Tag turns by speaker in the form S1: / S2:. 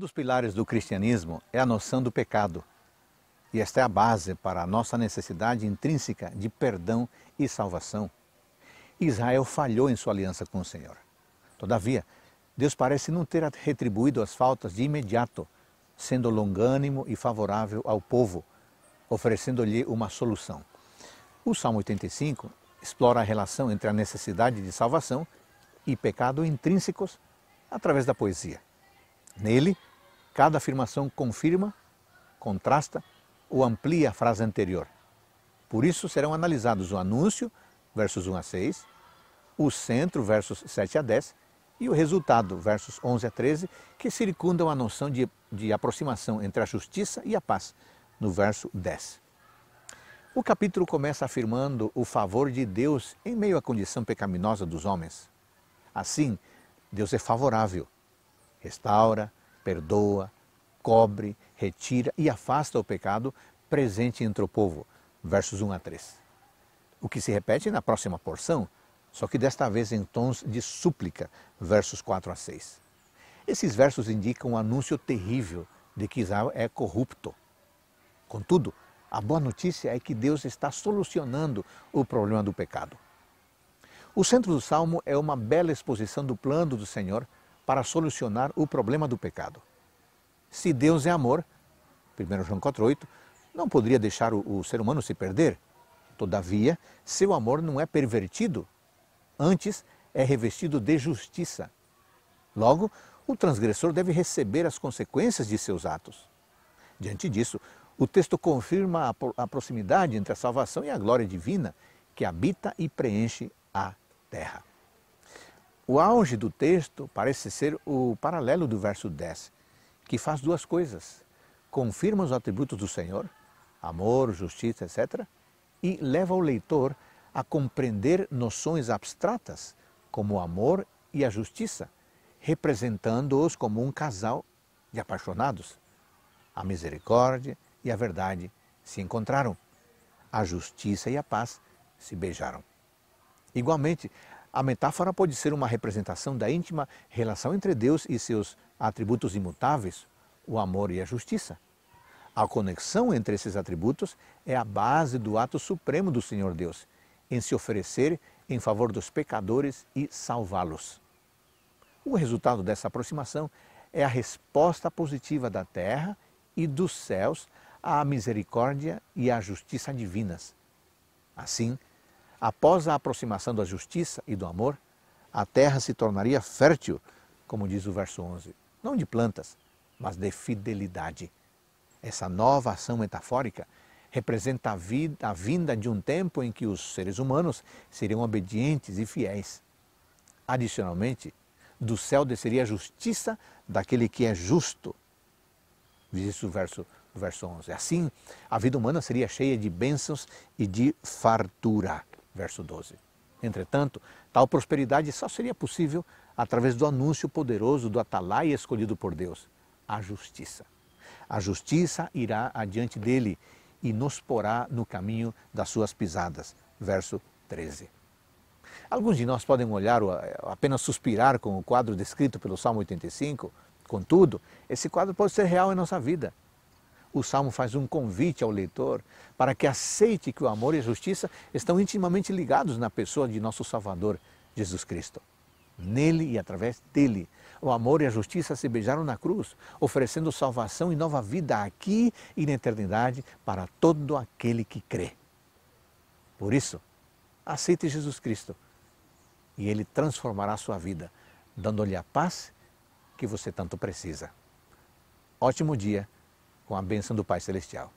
S1: dos pilares do cristianismo é a noção do pecado. E esta é a base para a nossa necessidade intrínseca de perdão e salvação. Israel falhou em sua aliança com o Senhor. Todavia, Deus parece não ter retribuído as faltas de imediato, sendo longânimo e favorável ao povo, oferecendo-lhe uma solução. O Salmo 85 explora a relação entre a necessidade de salvação e pecado intrínsecos através da poesia. Nele, Cada afirmação confirma, contrasta ou amplia a frase anterior. Por isso serão analisados o anúncio, versos 1 a 6, o centro, versos 7 a 10, e o resultado, versos 11 a 13, que circundam a noção de, de aproximação entre a justiça e a paz, no verso 10. O capítulo começa afirmando o favor de Deus em meio à condição pecaminosa dos homens. Assim, Deus é favorável, restaura, perdoa, cobre, retira e afasta o pecado presente entre o povo. Versos 1 a 3. O que se repete na próxima porção, só que desta vez em tons de súplica, versos 4 a 6. Esses versos indicam o um anúncio terrível de que Israel é corrupto. Contudo, a boa notícia é que Deus está solucionando o problema do pecado. O centro do salmo é uma bela exposição do plano do Senhor para solucionar o problema do pecado. Se Deus é amor, 1 João 4,8, não poderia deixar o, o ser humano se perder. Todavia, seu amor não é pervertido, antes é revestido de justiça. Logo, o transgressor deve receber as consequências de seus atos. Diante disso, o texto confirma a proximidade entre a salvação e a glória divina que habita e preenche a terra. O auge do texto parece ser o paralelo do verso 10, que faz duas coisas: confirma os atributos do Senhor, amor, justiça, etc., e leva o leitor a compreender noções abstratas como o amor e a justiça, representando-os como um casal de apaixonados. A misericórdia e a verdade se encontraram, a justiça e a paz se beijaram. Igualmente, a metáfora pode ser uma representação da íntima relação entre Deus e seus atributos imutáveis, o amor e a justiça. A conexão entre esses atributos é a base do ato supremo do Senhor Deus, em se oferecer em favor dos pecadores e salvá-los. O resultado dessa aproximação é a resposta positiva da terra e dos céus à misericórdia e à justiça divinas. Assim, Após a aproximação da justiça e do amor, a terra se tornaria fértil, como diz o verso 11, não de plantas, mas de fidelidade. Essa nova ação metafórica representa a, vida, a vinda de um tempo em que os seres humanos seriam obedientes e fiéis. Adicionalmente, do céu desceria a justiça daquele que é justo. Diz isso o verso, o verso 11. Assim, a vida humana seria cheia de bênçãos e de fartura verso 12. Entretanto, tal prosperidade só seria possível através do anúncio poderoso do atalaia escolhido por Deus, a justiça. A justiça irá adiante dele e nos porá no caminho das suas pisadas. Verso 13. Alguns de nós podem olhar ou eh, apenas suspirar com o quadro descrito pelo Salmo 85, contudo, esse quadro pode ser real em nossa vida o Salmo faz um convite ao leitor para que aceite que o amor e a justiça estão intimamente ligados na pessoa de nosso Salvador, Jesus Cristo. Nele e através dele, o amor e a justiça se beijaram na cruz, oferecendo salvação e nova vida aqui e na eternidade para todo aquele que crê. Por isso, aceite Jesus Cristo e ele transformará a sua vida, dando-lhe a paz que você tanto precisa. Ótimo dia! com a bênção do Pai Celestial.